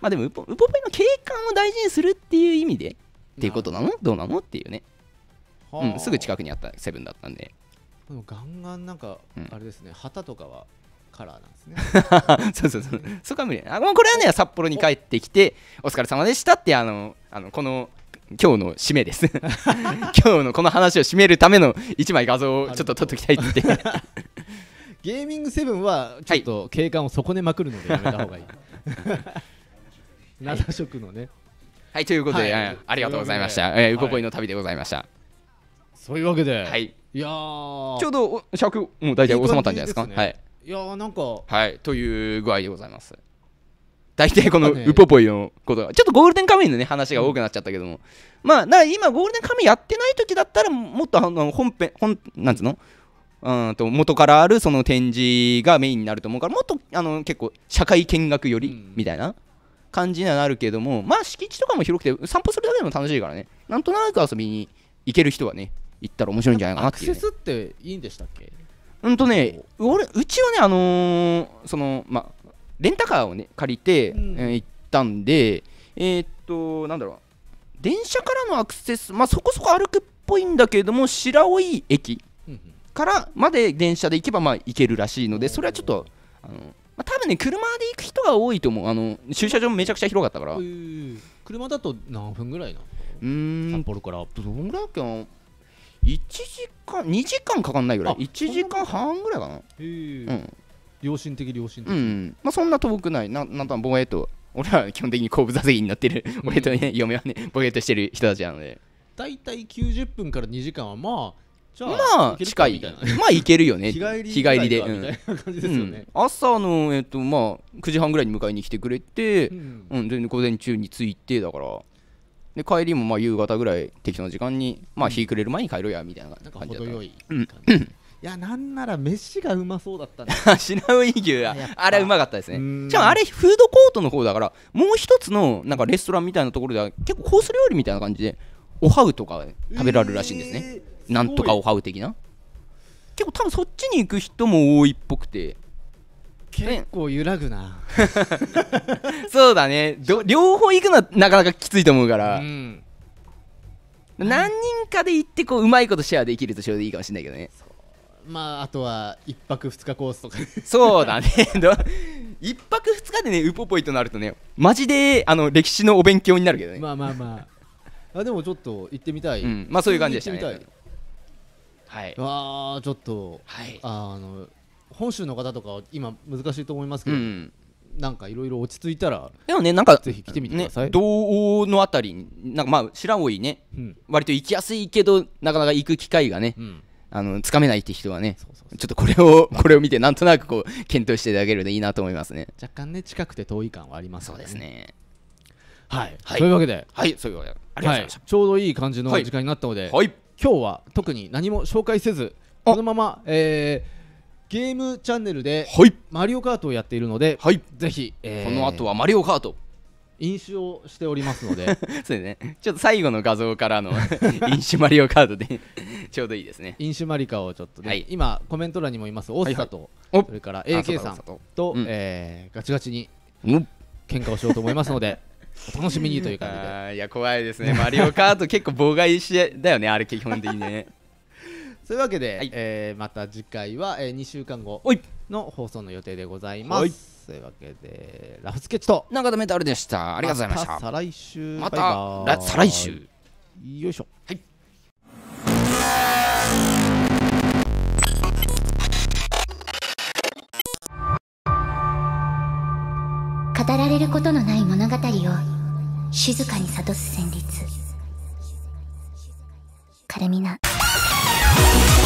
まあでもウポウポポイの景観を大事にするっていう意味でっていうことなのどうなのっていうねうん、すぐ近くにあったセブンだったんででもガンガンなんかあれですね、うん、旗とかはカラーなんですね そうそうそう、そこは無理あもうこれはね札幌に帰ってきてお疲れ様でしたってあのあのこの今日の締めです 今日のこの話を締めるための一枚画像をちょっと撮っておきたいって ゲーミングセブンはちょっと景観を損ねまくるのでやめたほうがいい、は色のねはいということで、はい、ありがとうございました、えー、ウポポイの旅でございました、はいそういうわけで、はい、いやちょうど尺もう大体収まったんじゃないですか、ね、はいいやなんかはいという具合でございます大体このウポポイのことがちょっとゴールデンカムイのね話が多くなっちゃったけども、うん、まあ今ゴールデンカムイやってない時だったらもっとあの本編本なんつうのうんと元からあるその展示がメインになると思うからもっとあの結構社会見学よりみたいな感じにはなるけども、まあ敷地とかも広くて散歩するだけでも楽しいからねなんとなく遊びに行ける人はね行ったら面白いんじゃないかなっていう、ね、アクセスっていいんでしたっけうんとね俺うちはねあのー、そのまあレンタカーをね借りて、うん、えー、行ったんでえー、っとなんだろう電車からのアクセスまあそこそこ歩くっぽいんだけれども白老駅からまで電車で行けばまあ行けるらしいのでそれはちょっとあのまあ、多分ね車で行く人が多いと思うあの駐車場めちゃくちゃ広かったから、えー、車だと何分ぐらいなうん札幌からどんぐらいだっけな1時間2時間かかんないぐらい1時間半ぐらいかなうん良心的良心的うんまあそんな遠くないななんとなくぼえと俺は基本的に後部座席になってる、俺とね嫁はねぼえとしてる人たちなので大体90分から2時間はまあじゃあまあ近いまあいけるよね 日帰り日帰りで、うん朝のえっとまあ9時半ぐらいに迎えに来てくれて、うん、うん、全然午前中に着いてだからで帰りもまあ夕方ぐらい適当な時間に、まあ、日暮れる前に帰ろうやみたいな感じだったいやなんなら飯がうまそうだったね 品ウイ牛やあれうまかったですねしかもあれフードコートの方だからもう一つのなんかレストランみたいなところでは結構コース料理みたいな感じでおはうとか食べられるらしいんですね、えー、なんとかおはう的な結構多分そっちに行く人も多いっぽくて結構揺らぐな そうだね両方行くのはなかなかきついと思うから、うん、何人かで行ってこううまいことシェアできるとちょうどいいかもしれないけどねまああとは1泊2日コースとかそうだね1 泊2日でねウポポイとなるとねマジであの歴史のお勉強になるけどねまあまあまああでもちょっと行ってみたい、うん、まあそういう感じでしたねはいわあちょっと、はい、あの本州の方とか今難しいと思いますけど、うん、なんかいろいろ落ち着いたらでもねなんかぜひ来てみてください、ね、道央のあたりなんかまあ白老ね、うん、割と行きやすいけどなかなか行く機会がね、うんあのかめないって人はねちょっとこれを これを見てなんとなくこう検討していただけるといいなと思いますね若干ね近くて遠い感はあります、ね、そうですねはい、はい、というわけではいそういうわけでありがとうございました、はい、ちょうどいい感じの時間になったので、はい、今日は特に何も紹介せずこのまま、えー、ゲームチャンネルで、はい、マリオカートをやっているので、はい、ぜひ、えー、この後はマリオカート飲酒をしておりますので そうねちょっと最後の画像からの 飲酒マリオカートで ちょうどいいですね飲酒マリカをちょっとね、はい、今コメント欄にもいます大阪と、はい、それから AK さんと、うん、えー、ガチガチに喧嘩をしようと思いますのでお楽しみにという感じでいや怖いですねマリオカート結構妨害しだよねあれ基本的にねそういうわけで、はい、えー、また次回は、えー、2週間後の放送の予定でございますというわけでラフスケッチと中田メタルでしたありがとうございましたまた再来週また再来週よいしょはい語られることのない物語を静かに諭す旋律カルミナ。Thank you.